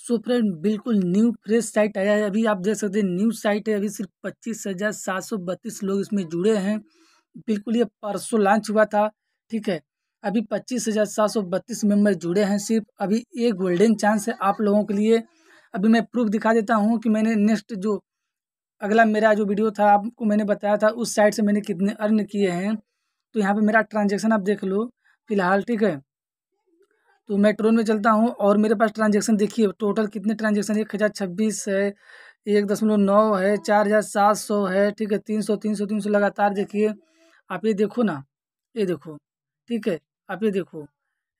सो friend बिल्कुल new fresh site आया है अभी आप देख सकते हैं न्यू साइट है अभी सिर्फ पच्चीस हज़ार सात सौ बत्तीस लोग इसमें जुड़े हैं बिल्कुल ये परसों लॉन्च हुआ था ठीक है अभी पच्चीस हज़ार सात सौ बत्तीस मेम्बर जुड़े हैं सिर्फ अभी एक गोल्डन चांस है आप लोगों के लिए अभी मैं प्रूफ दिखा देता हूँ कि मैंने नेक्स्ट जो अगला मेरा जो वीडियो था आपको मैंने बताया था उस साइट से मैंने कितने अर्न किए हैं तो यहाँ पर मेरा ट्रांजेक्शन आप देख लो फिलहाल ठीक है तो मैं ट्रोन में चलता हूँ और मेरे पास ट्रांजेक्शन देखिए टोटल कितने ट्रांजेक्शन एक हज़ार छब्बीस है एक दशमलव नौ है चार हज़ार सात सौ है ठीक है तीन सौ तीन सौ तीन सौ लगातार देखिए आप ये देखो ना ये देखो ठीक है आप ये देखो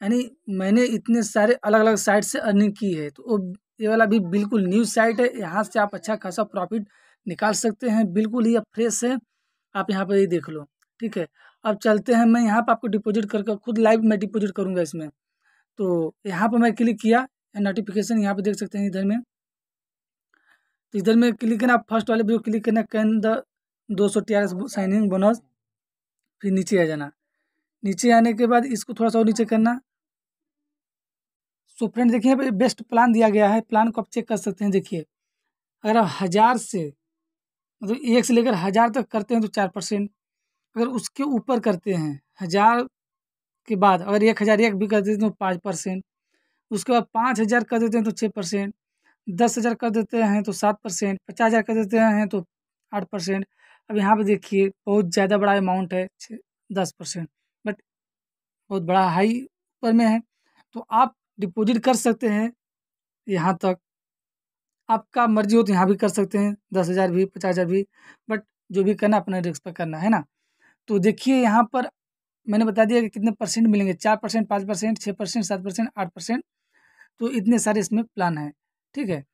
यानी मैंने इतने सारे अलग अलग साइट से अर्निंग की है तो वो ये वाला भी बिल्कुल न्यू साइट है यहाँ से आप अच्छा खासा प्रॉफिट निकाल सकते हैं बिल्कुल ही फ्रेश है आप यहाँ पर ये देख लो ठीक है अब चलते हैं मैं यहाँ पर आपको डिपॉजिट कर खुद लाइव मैं डिपॉजिट करूँगा इसमें तो यहाँ पर मैं क्लिक किया नोटिफिकेशन यहाँ पर देख सकते हैं इधर में तो इधर में क्लिक करना आप फर्स्ट वाले वीडियो क्लिक करना कैन द दो सौ T R S sign in bonus फिर नीचे आ जाना नीचे आने के बाद इसको थोड़ा सा और नीचे करना सो फ्रेंड देखिए यहाँ पे बेस्ट प्लान दिया गया है प्लान को आप चेक कर सकते हैं देखिए अगर आप हज़ार से मतलब एक से लेकर हज़ार तक करते हैं तो चार परसेंट अगर उसके ऊपर करते हैं हज़ार के बाद अगर एक हज़ार एक भी कर देते हैं तो पाँच परसेंट उसके बाद पाँच हज़ार कर देते हैं तो छः परसेंट दस हज़ार कर देते हैं तो सात परसेंट पचास हज़ार कर देते हैं तो आठ परसेंट अब यहाँ पे देखिए बहुत ज़्यादा बड़ा अमाउंट है छः दस परसेंट बट बहुत बड़ा हाई ऊपर में है तो आप डिपॉजिट कर सकते हैं यहाँ तक आपका मर्जी हो तो यहाँ भी कर सकते हैं दस हज़ार भी पचास हज़ार भी बट जो भी करना अपने रिस्क पर करना है ना तो देखिए यहाँ पर मैंने बता दिया कि कितने परसेंट मिलेंगे चार परसेंट पाँच परसेंट छः परसेंट सात परसेंट आठ परसेंट तो इतने सारे इसमें प्लान हैं ठीक है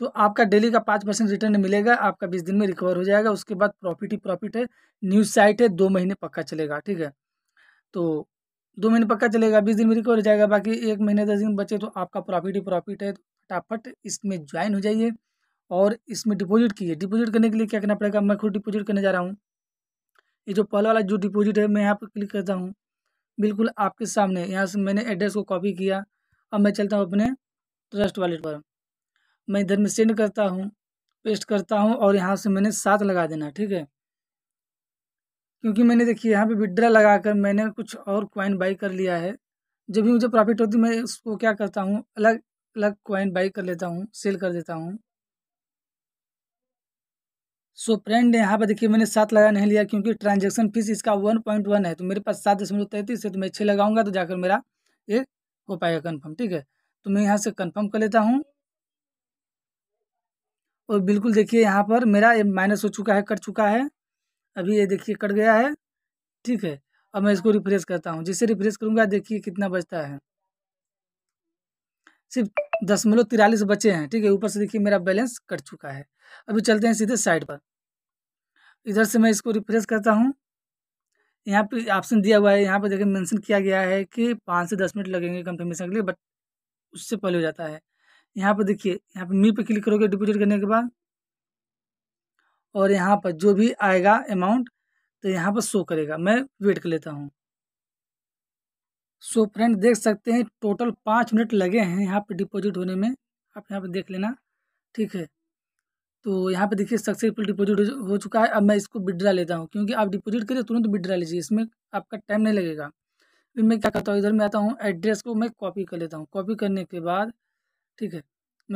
तो आपका डेली का पाँच परसेंट रिटर्न मिलेगा आपका बीस दिन में रिकवर हो जाएगा उसके बाद प्रॉफिट ही प्रॉफिट है न्यूज़ साइट है दो महीने पक्का चलेगा ठीक है तो दो महीने पक्का चलेगा बीस दिन में रिकवर हो जाएगा बाकी एक महीने दस दिन बचे तो आपका प्रॉफिट ही प्रॉफिट है तो फटाफट इसमें ज्वाइन हो जाइए और इसमें डिपॉजिट कीजिए डिपॉजिट करने के लिए क्या करना पड़ेगा मैं खुद डिपॉजिट करने जा रहा हूँ ये जो पहला वाला जो डिपोजिट है मैं यहाँ पर क्लिक करता हूँ बिल्कुल आपके सामने यहाँ से मैंने एड्रेस को कॉपी किया अब मैं चलता हूँ अपने ट्रस्ट वॉलेट पर मैं इधर में सेंड करता हूँ पेस्ट करता हूँ और यहाँ से मैंने सात लगा देना ठीक है क्योंकि मैंने देखिए यहाँ पे विड्रा लगा कर मैंने कुछ और कॉइन बाई कर लिया है जब भी मुझे प्रॉफिट होती मैं उसको क्या करता हूँ अलग अलग कॉइन बाई कर लेता हूँ सेल कर देता हूँ सो फ्रेंड यहाँ पर देखिए मैंने सात लगा नहीं लिया क्योंकि ट्रांजेक्शन फीस इसका वन पॉइंट वन है तो मेरे पास सात दशमलव तैंतीस है तो मैं छः लगाऊंगा तो जाकर मेरा ये हो पाएगा कन्फर्म ठीक है तो मैं यहाँ से कन्फर्म कर लेता हूँ और बिल्कुल देखिए यहाँ पर मेरा ये माइनस हो चुका है कट चुका है अभी ये देखिए कट गया है ठीक है अब मैं इसको रिफ्रेश करता हूँ जिससे रिफ्रेश करूँगा देखिए कितना बचता है सिर्फ दसमलव मतलब तिरालीस बचे हैं ठीक है ऊपर से देखिए मेरा बैलेंस कट चुका है अभी चलते हैं सीधे साइड पर इधर से मैं इसको रिफ्रेश करता हूँ यहाँ पे ऑप्शन दिया हुआ है यहाँ पर देखिए मेंशन किया गया है कि पाँच से दस मिनट लगेंगे कंफर्मेशन के लिए बट उससे पहले हो जाता है यहाँ पर देखिए यहाँ पर मी पे क्लिक करोगे डिपोजिट करने के बाद और यहाँ पर जो भी आएगा अमाउंट तो यहाँ पर शो करेगा मैं वेट कर लेता हूँ सो फ्रेंड देख सकते हैं टोटल पाँच मिनट लगे हैं यहाँ पे डिपॉजिट होने में आप यहाँ पे देख लेना ठीक है तो यहाँ पे देखिए सक्सेसफुल डिपॉजिट हो चुका है अब मैं इसको विड्रा लेता हूँ क्योंकि आप डिपॉजिट करिए तुरंत विड्रा लीजिए इसमें आपका टाइम नहीं लगेगा फिर मैं क्या करता हूँ इधर में आता हूँ एड्रेस को मैं कॉपी कर लेता हूँ कॉपी करने के बाद ठीक है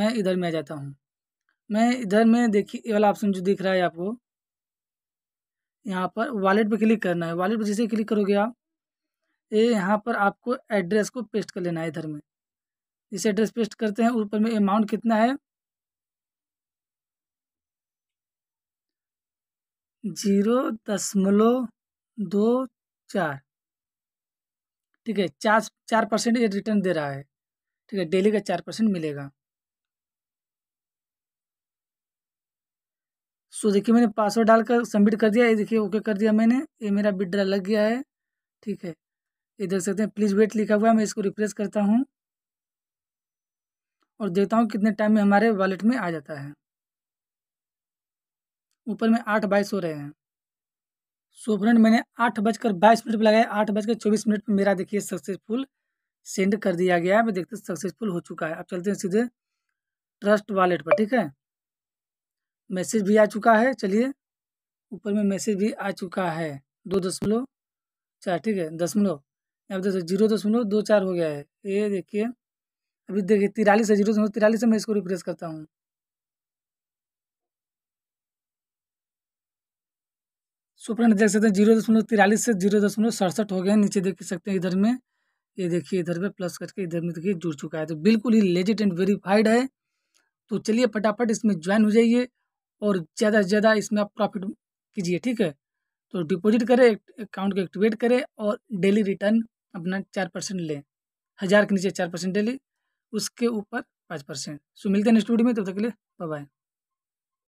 मैं इधर में आ जाता हूँ मैं इधर में देखिए ये वाला ऑप्शन जो दिख रहा है आपको यहाँ पर वॉलेट पर क्लिक करना है वॉलेट पर जैसे क्लिक करोगे आप ये यहाँ पर आपको एड्रेस को पेस्ट कर लेना है इधर में इस एड्रेस पेस्ट करते हैं ऊपर में अमाउंट कितना है जीरो दशमलव दो चार ठीक है चार चार परसेंट ये रिटर्न दे रहा है ठीक है डेली का चार परसेंट मिलेगा सो so, देखिए मैंने पासवर्ड डालकर सबमिट कर दिया ये देखिए ओके कर दिया मैंने ये मेरा बिड्रा लग गया है ठीक है ये देख सकते हैं प्लीज़ वेट लिखा हुआ है मैं इसको रिप्लेस करता हूँ और देखता हूँ कितने टाइम में हमारे वॉलेट में आ जाता है ऊपर में आठ बाईस हो रहे हैं सो फ्रेंड मैंने आठ बजकर बाईस मिनट पर लगाया आठ बजकर चौबीस मिनट पर मेरा देखिए सक्सेसफुल सेंड कर दिया गया है मैं देखते सक्सेसफुल हो चुका है अब चलते हैं सीधे ट्रस्ट वॉलेट पर ठीक है मैसेज भी आ चुका है चलिए ऊपर में मैसेज भी आ चुका है दो दशमलव चार ठीक है दशमलव अब देखो जीरो तो सुनो दो चार हो गया है ये देखिए अभी देखिए तिरालीस है जीरो सुनो तिरालीस से मैं इसको रिप्रेस करता हूँ सो फ्रेंड देख सकते हैं जीरो दशमलव तिरालीस से जीरो दशमलव सड़सठ हो गए नीचे देख सकते हैं इधर में ये देखिए इधर पे प्लस करके इधर में देखिए जुड़ चुका है तो बिल्कुल ही लेजिट एंड वेरीफाइड है तो चलिए फटाफट इसमें ज्वाइन हो जाइए और ज़्यादा से ज़्यादा इसमें आप प्रॉफिट कीजिए ठीक है तो डिपोजिट करें अकाउंट को एक्टिवेट करें और डेली रिटर्न अपना चार परसेंट लें हज़ार के नीचे चार परसेंट डेली उसके ऊपर पाँच परसेंट सो मिलते हैं स्टूडियो में तब तक के लिए बाय